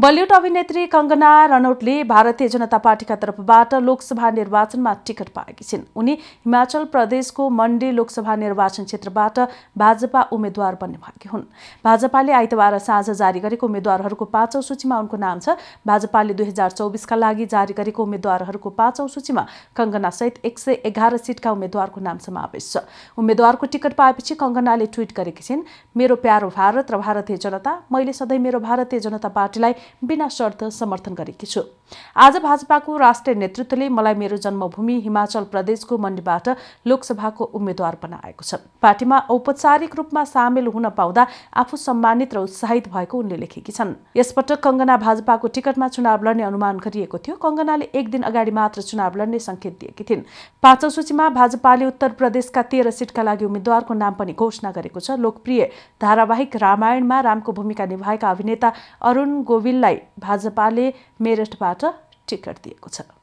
Bollywood अभिनेत्री कङ्गना रनौटले भारतीय जनता पार्टीका तर्फबाट लोकसभा निर्वाचनमा टिकट पाएकी छिन् उनी हिमाचल प्रदेशको मण्डी लोकसभा निर्वाचन क्षेत्रबाट भाजपा उम्मेद्वार बन्ने भएकी हुन् भाजपाले आइतबार साँझ जारी गरेको उम्मेद्वारहरूको पाँचौँ सूचीमा उनको नाम छ भाजपाले दुई हजार चौबिसका लागि जारी गरेको उम्मेद्वारहरूको पाँचौँ सूचीमा कङ्गनासहित एक सय एघार सिटका उम्मेद्वारको नाम समावेश छ उम्मेद्वारको टिकट पाएपछि कङ्गनाले ट्विट गरेकी छिन् मेरो प्यारो भारत र भारतीय जनता मैले सधैँ मेरो भारतीय जनता पार्टीलाई बिना शर्त समर्थन गरेकी छु आज भाजपाको राष्ट्रिय नेतृत्वले मलाई मेरो जन्मभूमि हिमाचल प्रदेशको मण्डीबाट लोकसभाको उम्मेद्वार बनाएको छ पार्टीमा औपचारिक रूपमा सामेल हुन पाउँदा आफू सम्मानित र उत्साहित भएको उनले लेखेकी छन् यसपटक कङ्गना भाजपाको टिकटमा चुनाव लड्ने अनुमान गरिएको थियो कङ्गनाले एक दिन अगाडि मात्र चुनाव लड्ने सङ्केत दिएकी थिइन् पाँचौँ सूचीमा भाजपाले उत्तर प्रदेशका तेह्र सिटका लागि उम्मेद्वारको नाम पनि घोषणा गरेको छ लोकप्रिय धारावाहिक रामायणमा रामको भूमिका निभाएका अभिनेता अरुण गोविल लाई भाजपाले मेरठबाट टिकट दिएको छ